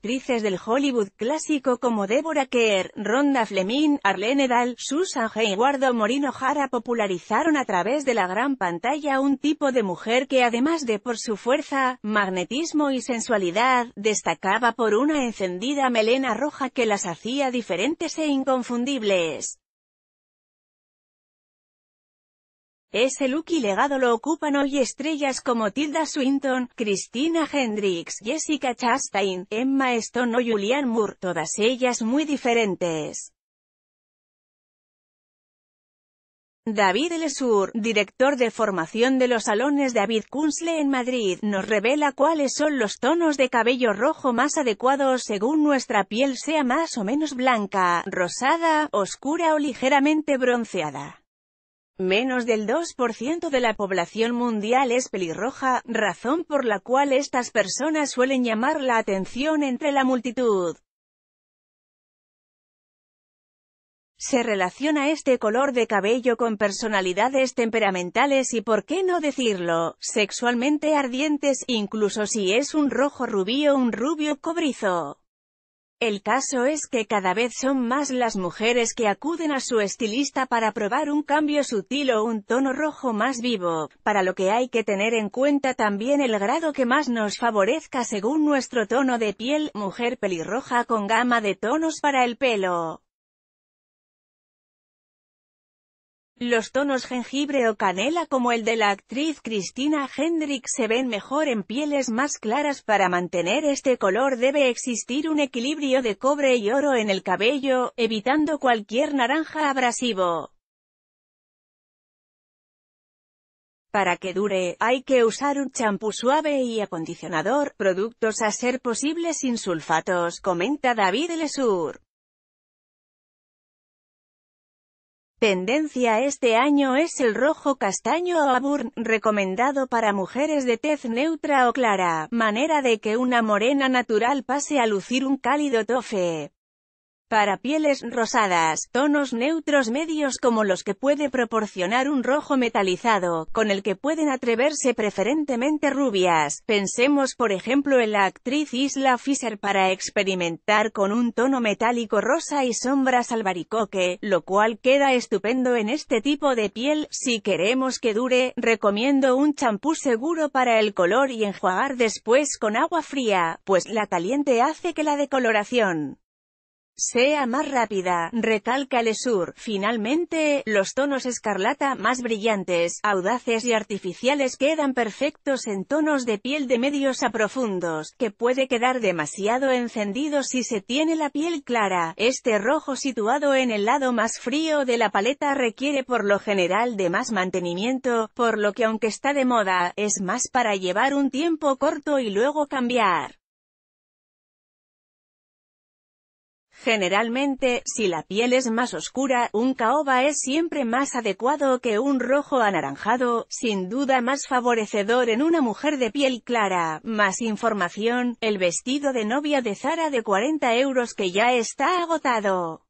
actrices del Hollywood clásico como Deborah Kerr, Rhonda Fleming, Arlene Dahl, Susan Hayward o Morino popularizaron a través de la gran pantalla un tipo de mujer que además de por su fuerza, magnetismo y sensualidad, destacaba por una encendida melena roja que las hacía diferentes e inconfundibles. Ese look y legado lo ocupan hoy estrellas como Tilda Swinton, Christina Hendricks, Jessica Chastain, Emma Stone o Julianne Moore, todas ellas muy diferentes. David Lesur, director de formación de los salones David Kunzle en Madrid, nos revela cuáles son los tonos de cabello rojo más adecuados según nuestra piel sea más o menos blanca, rosada, oscura o ligeramente bronceada. Menos del 2% de la población mundial es pelirroja, razón por la cual estas personas suelen llamar la atención entre la multitud. Se relaciona este color de cabello con personalidades temperamentales y por qué no decirlo, sexualmente ardientes, incluso si es un rojo rubí o un rubio cobrizo. El caso es que cada vez son más las mujeres que acuden a su estilista para probar un cambio sutil o un tono rojo más vivo, para lo que hay que tener en cuenta también el grado que más nos favorezca según nuestro tono de piel, mujer pelirroja con gama de tonos para el pelo. Los tonos jengibre o canela como el de la actriz Cristina Hendrix, se ven mejor en pieles más claras para mantener este color debe existir un equilibrio de cobre y oro en el cabello, evitando cualquier naranja abrasivo. Para que dure, hay que usar un champú suave y acondicionador, productos a ser posibles sin sulfatos, comenta David Lesur. Tendencia este año es el rojo castaño o aburn, recomendado para mujeres de tez neutra o clara, manera de que una morena natural pase a lucir un cálido tofe. Para pieles rosadas, tonos neutros medios como los que puede proporcionar un rojo metalizado, con el que pueden atreverse preferentemente rubias. Pensemos por ejemplo en la actriz Isla Fisher para experimentar con un tono metálico rosa y sombras albaricoque, lo cual queda estupendo en este tipo de piel. Si queremos que dure, recomiendo un champú seguro para el color y enjuagar después con agua fría, pues la caliente hace que la decoloración sea más rápida, recalca sur Finalmente, los tonos escarlata más brillantes, audaces y artificiales quedan perfectos en tonos de piel de medios a profundos, que puede quedar demasiado encendido si se tiene la piel clara. Este rojo situado en el lado más frío de la paleta requiere por lo general de más mantenimiento, por lo que aunque está de moda, es más para llevar un tiempo corto y luego cambiar. Generalmente, si la piel es más oscura, un caoba es siempre más adecuado que un rojo anaranjado, sin duda más favorecedor en una mujer de piel clara. Más información, el vestido de novia de Zara de 40 euros que ya está agotado.